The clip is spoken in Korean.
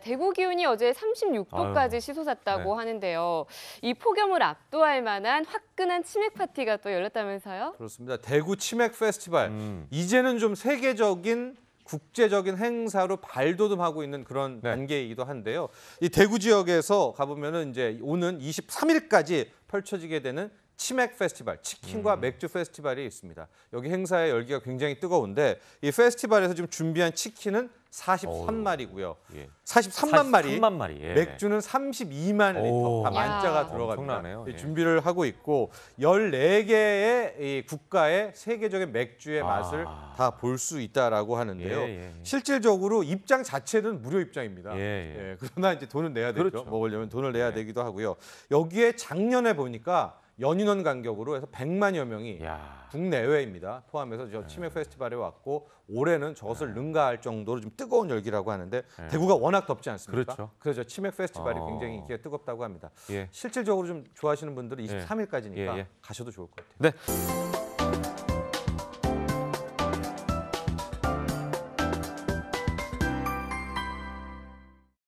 대구 기온이 어제 36도까지 치솟았다고 네. 하는데요. 이 폭염을 압도할 만한 화끈한 치맥 파티가 또 열렸다면서요? 그렇습니다. 대구 치맥 페스티벌. 음. 이제는 좀 세계적인 국제적인 행사로 발돋움하고 있는 그런 네. 단계이기도 한데요. 이 대구 지역에서 가보면 이제 오는 23일까지 펼쳐지게 되는 치맥 페스티벌, 치킨과 음. 맥주 페스티벌이 있습니다. 여기 행사의 열기가 굉장히 뜨거운데 이 페스티벌에서 지금 준비한 치킨은 43마리고요. 예. 43만 마리. 43만 마리. 예. 맥주는 32만 리터. 다 만자가 들어갑니다. 예, 예. 준비를 하고 있고 14개의 이 국가의 세계적인 맥주의 아. 맛을 다 볼 수 있다라고 하는데요. 예, 예, 예. 실질적으로 입장 자체는 무료 입장입니다. 예, 예. 예 그러나 이제 돈은 내야 되죠. 그렇죠. 먹으려면 돈을 내야 예. 되기도 하고요. 여기에 작년에 보니까 연인원 간격으로 해서 100만여 명이 야. 국내외입니다. 포함해서 저 네. 치맥 네. 페스티벌에 왔고 올해는 저것을 네. 능가할 정도로 좀 뜨거운 열기라고 하는데 네. 대구가 워낙 덥지 않습니까? 그렇죠. 그래서 저 치맥 페스티벌이 어. 굉장히 인기가 뜨겁다고 합니다. 예. 실질적으로 좀 좋아하시는 분들은 23일까지니까 예. 예. 예. 가셔도 좋을 것 같아요. 네.